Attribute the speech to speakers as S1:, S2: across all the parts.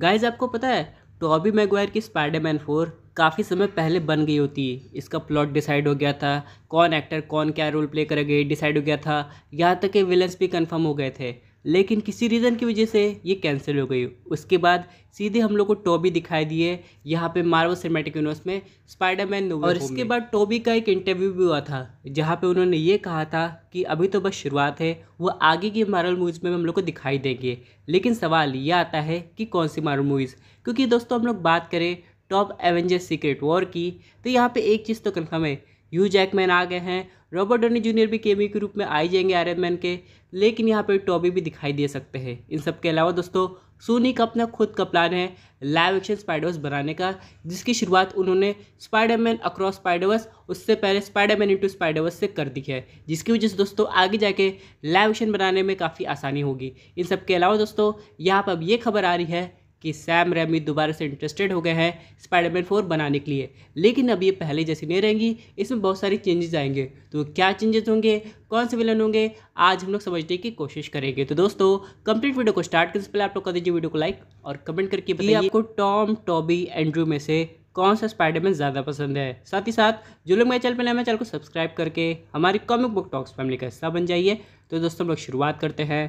S1: guys आपको पता है टॉबी मैगवायर की स्पाइडरमैन फोर काफ़ी समय पहले बन गई होती इसका प्लॉट डिसाइड हो गया था कौन एक्टर कौन क्या रोल प्ले करेगा डिसाइड हो गया था यहाँ तक कि विलन्स भी कंफर्म हो गए थे लेकिन किसी रीज़न की वजह से ये कैंसिल हो गई उसके बाद सीधे हम लोग को टोबी दिखाई दिए यहाँ पे मार्वल सिनेमेटिक यूनिवर्स में स्पाइडरमैन और इसके बाद टोबी का एक इंटरव्यू भी हुआ था जहाँ पे उन्होंने ये कहा था कि अभी तो बस शुरुआत है वो आगे की मार्वल मूवीज़ में हम लोग को दिखाई देंगे लेकिन सवाल ये आता है कि कौन सी मार्वल मूवीज़ क्योंकि दोस्तों हम लोग बात करें टॉप एवेंजर सीक्रेट वॉर की तो यहाँ पर एक चीज़ तो कन्फर्म है यू जैकमैन आ गए हैं रॉबर्ट डोनी जूनियर भी केमी के रूप में आ जाएंगे आयरन मैन के लेकिन यहाँ पर टॉबी भी दिखाई दे सकते हैं इन सब के अलावा दोस्तों सोनी का अपना खुद का प्लान है लाइव एक्शन स्पाइडर्स बनाने का जिसकी शुरुआत उन्होंने स्पाइडरमैन अक्रॉस स्पाइडर्स उससे पहले स्पाइडरमैन इनटू स्पाइडर्स से कर दी है जिसकी वजह से दोस्तों आगे जाके लाइव एक्शन बनाने में काफ़ी आसानी होगी इन सब के अलावा दोस्तों यहाँ पर अब ये खबर आ रही है कि सैम रेमी दोबारा से इंटरेस्टेड हो गए हैं स्पाइडरमैन फोर बनाने के लिए लेकिन अब ये पहले जैसी नहीं रहेंगी इसमें बहुत सारे चेंजेस आएंगे तो क्या चेंजेस होंगे कौन से विलन होंगे आज हम लोग समझने की कोशिश करेंगे तो दोस्तों कंप्लीट वीडियो को स्टार्ट करने से पहले आप लोग कर दीजिए वीडियो को लाइक और कमेंट करके बताइए आपको टॉम टॉबी एंड्रू में से कौन सा स्पाइडरमैन ज़्यादा पसंद है साथ ही साथ जो लोग मेरे चैनल पर नए हैं चैनल को सब्सक्राइब करके हमारी कॉमिक बुक टॉक्स फैमिली का हिस्सा बन जाइए तो दोस्तों हम लोग शुरुआत करते हैं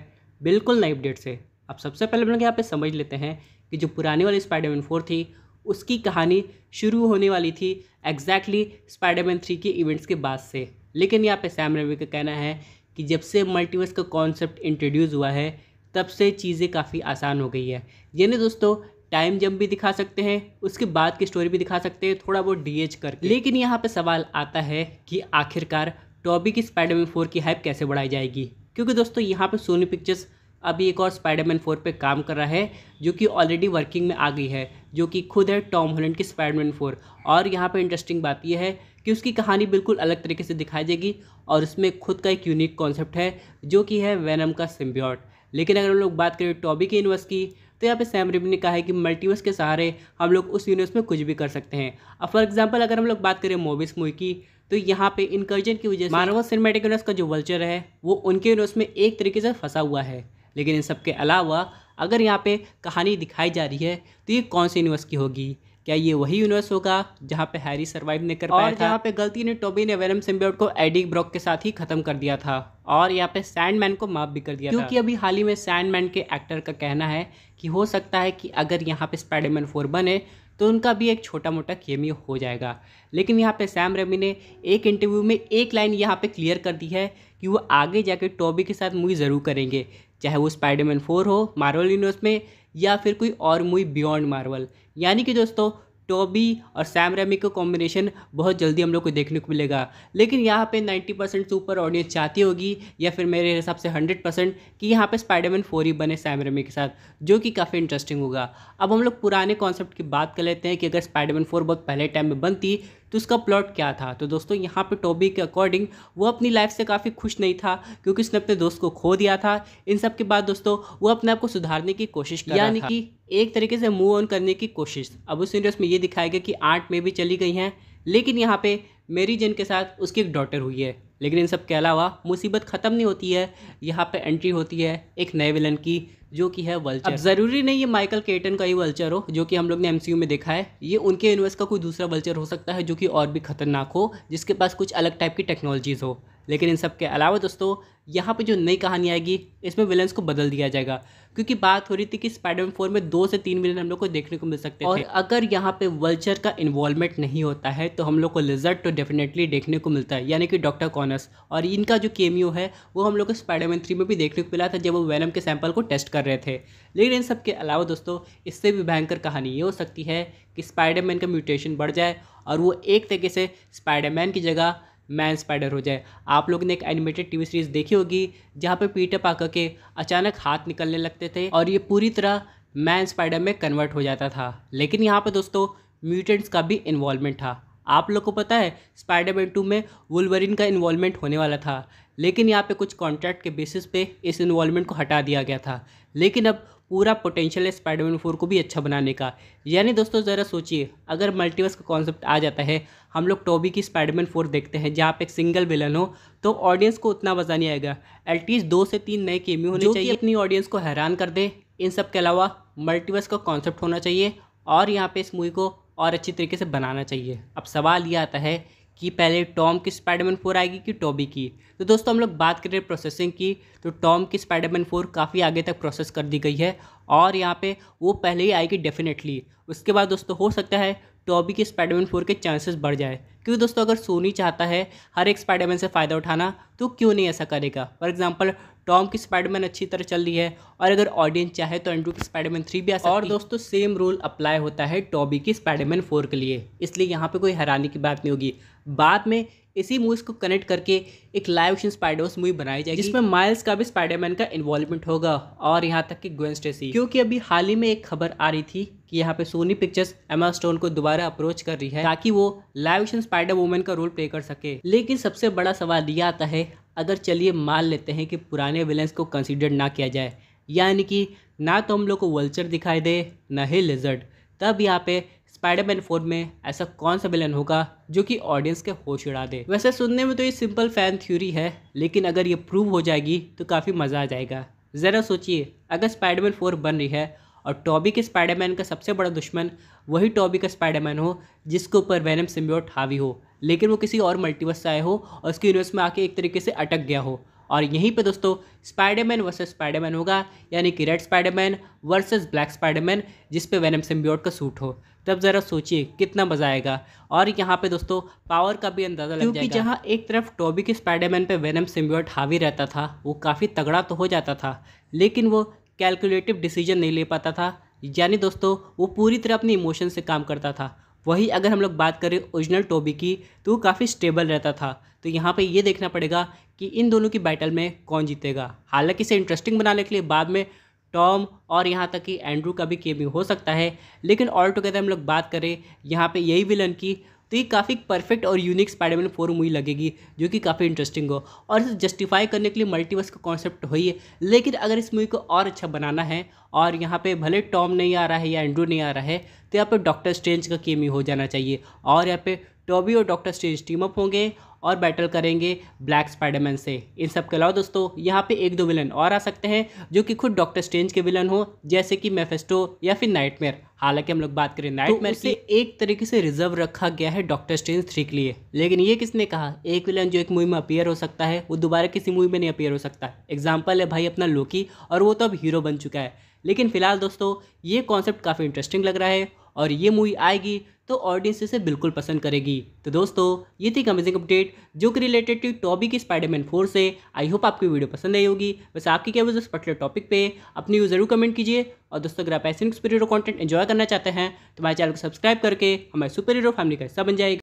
S1: बिल्कुल नई अपडेट से अब सबसे पहले हम लोग यहाँ पे समझ लेते हैं कि जो पुराने वाली स्पाइडरमैन फोर थी उसकी कहानी शुरू होने वाली थी एग्जैक्टली स्पाइडरमैन थ्री के इवेंट्स के बाद से लेकिन यहाँ पे सैम रवि का कहना है कि जब से मल्टीवर्स का कॉन्सेप्ट इंट्रोड्यूस हुआ है तब से चीज़ें काफ़ी आसान हो गई है यानी दोस्तों टाइम जंप भी दिखा सकते हैं उसके बाद की स्टोरी भी दिखा सकते हैं थोड़ा बहुत डी एच कर लेकिन यहाँ पे सवाल आता है कि आखिरकार टॉबी की स्पाइडरमैन फोर की हाइप कैसे बढ़ाई जाएगी क्योंकि दोस्तों यहाँ पे सोनी पिक्चर्स अभी एक और स्पाइडरमैन फोर पे काम कर रहा है जो कि ऑलरेडी वर्किंग में आ गई है जो कि खुद है टॉम हॉलैंड की स्पाइडरमैन फोर और यहाँ पर इंटरेस्टिंग बात यह है कि उसकी कहानी बिल्कुल अलग तरीके से दिखाई देगी और उसमें खुद का एक यूनिक कॉन्सेप्ट है जो कि है वैनम का सिम्ब्योट लेकिन अगर हम लोग बात करें टॉबी के यूनिवर्स की तो यहाँ पे सैम रिम ने कहा है कि मल्टीवर्स के सहारे हम लोग उस यूनिवर्स में कुछ भी कर सकते हैं अब फॉर एग्जांपल अगर हम लोग बात करें मोबिस मूवी की तो यहाँ पे इनकर्जन की वजह से मार्वल सिनेमेटिक यूनिवर्स का जो वल्चर है वो उनके यूनिवर्स में एक तरीके से फंसा हुआ है लेकिन इन सब के अलावा अगर यहाँ पे कहानी दिखाई जा रही है तो ये कौन से यूनिवर्स की होगी क्या ये वही यूनिवर्स होगा जहाँ पे हैरी सरवाइव नहीं कर पाया था यहाँ पे गलती ने टोबी ने वेनम सिम्बियोट को एडिक ब्रॉक के साथ ही खत्म कर दिया था और यहाँ पे सैंडमैन को माफ भी कर दिया क्योंकि अभी हाल ही में सैंडमैन के एक्टर का कहना है कि हो सकता है कि अगर यहाँ पे स्पाइडरमैन फोर बने तो उनका भी एक छोटा मोटा केमी हो जाएगा लेकिन यहाँ पे सैम रेमी ने एक इंटरव्यू में एक लाइन यहाँ पे क्लियर कर दी है कि वो आगे जाके टॉबी के साथ मूवी ज़रूर करेंगे चाहे वो स्पाइडरमैन फोर हो मार्वल यूनिवर्स में या फिर कोई और मूवी बियॉन्ड मार्वल यानी कि दोस्तों टॉबी और सैम रेमी का कॉम्बिनेशन बहुत जल्दी हम लोग को देखने को मिलेगा लेकिन यहाँ पे 90 परसेंट से ऊपर ऑडियंस चाहती होगी या फिर मेरे हिसाब से 100 परसेंट कि यहाँ पे स्पाइडरमैन फोर ही बने सैम रेमी के साथ जो कि काफ़ी इंटरेस्टिंग होगा अब हम लोग पुराने कॉन्सेप्ट की बात कर लेते हैं कि अगर स्पाइडरमैन फोर बहुत पहले टाइम में बनती तो उसका प्लॉट क्या था तो दोस्तों यहाँ पर टॉबी के अकॉर्डिंग वो अपनी लाइफ से काफ़ी खुश नहीं था क्योंकि उसने अपने दोस्त को खो दिया था इन सब के बाद दोस्तों वो अपने आप को सुधारने की कोशिश की यानी कि एक तरीके से मूव ऑन करने की कोशिश अब उस यूनिवर्स में ये दिखाया गया कि आर्ट में भी चली गई हैं लेकिन यहाँ पर मेरी जन के साथ उसकी एक डॉटर हुई है लेकिन इन सब के अलावा मुसीबत ख़त्म नहीं होती है यहाँ पे एंट्री होती है एक नए विलन की जो कि है वल्चर अब ज़रूरी नहीं ये माइकल केटन का ही वल्चर हो जो कि हम लोग ने एमसीयू में देखा है ये उनके यूनिवर्स का कोई दूसरा वल्चर हो सकता है जो कि और भी खतरनाक हो जिसके पास कुछ अलग टाइप की टेक्नोलॉजीज़ हो लेकिन इन सब के अलावा दोस्तों यहाँ पे जो नई कहानी आएगी इसमें विलन्स को बदल दिया जाएगा क्योंकि बात हो रही थी कि स्पाइडरमैन फोर में दो से तीन विलन हम लोग को देखने को मिल सकते हैं और अगर यहाँ पे वल्चर का इन्वॉल्वमेंट नहीं होता है तो हम लोग को लिजर्ट तो डेफिनेटली देखने को मिलता है यानी कि डॉक्टर कॉनर्स और इनका जो केमियो है वो हम लोग को स्पाइडरमैन थ्री में भी देखने को मिला था जब वो वैनम के सैंपल को टेस्ट कर रहे थे लेकिन इन सब के अलावा दोस्तों इससे भी भयंकर कहानी ये हो सकती है कि स्पाइडरमैन का म्यूटेशन बढ़ जाए और वो एक तरीके से स्पाइडरमैन की जगह मैन स्पाइडर हो जाए आप लोग ने एक एनिमेटेड टीवी सीरीज़ देखी होगी जहाँ पे पीटर पाकर के अचानक हाथ निकलने लगते थे और ये पूरी तरह मैन स्पाइडर में कन्वर्ट हो जाता था लेकिन यहाँ पर दोस्तों म्यूटेंट्स का भी इन्वॉल्वमेंट था आप लोग को पता है मैन टू में वुलवरिन का इन्वॉल्वमेंट होने वाला था लेकिन यहाँ पे कुछ कॉन्ट्रैक्ट के बेसिस पे इस इन्वॉल्वमेंट को हटा दिया गया था लेकिन अब पूरा पोटेंशियल है स्पाइडरमैन फोर को भी अच्छा बनाने का यानी दोस्तों ज़रा सोचिए अगर मल्टीवर्स का कॉन्सेप्ट आ जाता है हम लोग टॉबी की स्पाइडरमैन फोर देखते हैं जहाँ पे एक सिंगल विलन हो तो ऑडियंस को उतना मज़ा नहीं आएगा एटलीस्ट दो से तीन नए केमी होने चाहिए अपनी ऑडियंस को हैरान कर दे इन सब के अलावा मल्टीवर्स का कॉन्सेप्ट होना चाहिए और यहाँ पर इस मूवी को और अच्छी तरीके से बनाना चाहिए अब सवाल ये आता है कि पहले टॉम की स्पाइडरमैन फोर आएगी कि टॉबी की तो दोस्तों हम लोग बात करें प्रोसेसिंग की तो टॉम की स्पाइडरमैन फोर काफ़ी आगे तक प्रोसेस कर दी गई है और यहाँ पे वो पहले ही आएगी डेफिनेटली उसके बाद दोस्तों हो सकता है तो अभी के स्पाइडरमैन फोर के चांसेस बढ़ जाए क्योंकि दोस्तों अगर सोनी चाहता है हर एक स्पाइडरमैन से फ़ायदा उठाना तो क्यों नहीं ऐसा करेगा फॉर एग्जांपल टॉम की स्पाइडरमैन अच्छी तरह चल रही है और अगर ऑडियंस चाहे तो एंड्रू की स्पाइडरमैन थ्री भी आ सकती और दोस्तों सेम रूल अप्लाई होता है टॉबी की स्पाइडरमैन फोर के लिए इसलिए यहाँ पर कोई हैरानी की बात नहीं होगी बाद में इसी मूवीज़ को कनेक्ट करके एक लाइव एक्शन स्पाइडर्स मूवी बनाई जाएगी जिसमें माइल्स का भी स्पाइडरमैन का इन्वॉल्वमेंट होगा और यहाँ तक कि ग्वेन स्टेसी क्योंकि अभी हाल ही में एक खबर आ रही थी कि यहाँ पे सोनी पिक्चर्स एमा स्टोन को दोबारा अप्रोच कर रही है ताकि वो लाइव एक्शन स्पाइडर वुमेन का रोल प्ले कर सके लेकिन सबसे बड़ा सवाल यह आता है अगर चलिए मान लेते हैं कि पुराने विलेंस को कंसिडर ना किया जाए यानी कि ना तो हम लोग को वल्चर दिखाई दे ना ही लेजर्ड तब यहाँ पे स्पाइडरमैन फोर में ऐसा कौन सा विलन होगा जो कि ऑडियंस के होश उड़ा दे वैसे सुनने में तो ये सिंपल फैन थ्योरी है लेकिन अगर ये प्रूव हो जाएगी तो काफ़ी मज़ा आ जाएगा ज़रा सोचिए अगर स्पाइडरमैन फोर बन रही है और टॉबी के स्पाइडरमैन का सबसे बड़ा दुश्मन वही टॉबी का स्पाइडरमैन हो जिसके ऊपर वैनम सिम्बियोट हावी हो लेकिन वो किसी और मल्टीवर्स से आए हो और उसके यूनिवर्स में आके एक तरीके से अटक गया हो और यहीं पे दोस्तों स्पाइडरमैन वर्सेस स्पाइडरमैन होगा यानी कि red Spiderman versus black Spiderman जिस पे वेनम सिम्बियोट का सूट हो तब तो ज़रा सोचिए कितना मज़ा आएगा और यहाँ पे दोस्तों पावर का भी अंदाज़ा लग जाएगा जहाँ एक तरफ टॉबी के स्पाइडरमैन पे वेनम सिम्बियोट हावी रहता था वो काफ़ी तगड़ा तो हो जाता था लेकिन वो कैलकुलेटिव डिसीजन नहीं ले पाता था यानी दोस्तों वो पूरी तरह अपने इमोशन से काम करता था वही अगर हम लोग बात करें ओरिजिनल टोबी की तो वो काफ़ी स्टेबल रहता था तो यहाँ पे ये देखना पड़ेगा कि इन दोनों की बैटल में कौन जीतेगा हालांकि इसे इंटरेस्टिंग बनाने के लिए बाद में टॉम और यहाँ तक कि एंड्रू का भी केमिंग हो सकता है लेकिन ऑल टुगेदर हम लोग बात करें यहाँ पर यही विलन की तो ये काफ़ी परफेक्ट और यूनिक स्पाइडरमैन फोर मूवी लगेगी जो कि काफ़ी इंटरेस्टिंग हो और इसे जस्टिफाई करने के लिए मल्टीवर्स का कॉन्सेप्ट हो ही है लेकिन अगर इस मूवी को और अच्छा बनाना है और यहाँ पे भले टॉम नहीं आ रहा है या एंड्रू नहीं आ रहा है तो यहाँ पर डॉक्टर स्ट्रेंज का केमी हो जाना चाहिए और यहाँ पर टॉबी और डॉक्टर स्ट्रेंज टीम अप होंगे और बैटल करेंगे ब्लैक स्पाइडरमैन से इन सब के अलावा दोस्तों यहाँ पे एक दो विलन और आ सकते हैं जो कि खुद डॉक्टर स्ट्रेंज के विलन हो जैसे कि मेफेस्टो या फिर नाइटमेयर हालांकि हम लोग बात करें नाइटमेयर तो से एक तरीके से रिजर्व रखा गया है डॉक्टर स्ट्रेंज थ्री के लिए लेकिन ये किसने कहा एक विलन जो एक मूवी में अपेयर हो सकता है वो दोबारा किसी मूवी में नहीं अपेयर हो सकता एग्जाम्पल है भाई अपना लोकी और वो तो अब हीरो बन चुका है लेकिन फिलहाल दोस्तों ये कॉन्सेप्ट काफ़ी इंटरेस्टिंग लग रहा है और ये मूवी आएगी तो ऑडियंस इसे बिल्कुल पसंद करेगी तो दोस्तों ये थी अमेजिंग अपडेट जो कि रिलेटेड टू टॉबी की स्पाइडरमैन फोर से आई होप आपकी वीडियो पसंद आई होगी वैसे आपकी क्या वजह इस पर्टिकुलर टॉपिक पे अपनी व्यू जरूर कमेंट कीजिए और दोस्तों अगर आप ऐसे सुपर हीरो कॉन्टेंट इन्जॉय करना चाहते हैं तो हमारे चैनल को सब्सक्राइब करके हमारे सुपर हीरो फैमिली का हिस्सा बन जाएगा